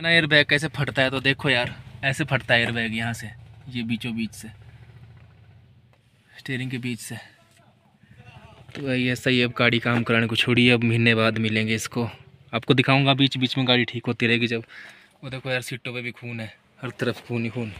इतना एयरबैग कैसे फटता है तो देखो यार ऐसे फटता है एयरबैग यहाँ से ये बीचों बीच से स्टेयरिंग के बीच से तो भाई ऐसा ही अब गाड़ी काम कराने को छोड़िए अब महीने बाद मिलेंगे इसको आपको दिखाऊंगा बीच बीच में गाड़ी ठीक होती रहेगी जब वो देखो यार सीटों पे भी खून है हर तरफ खून ही खून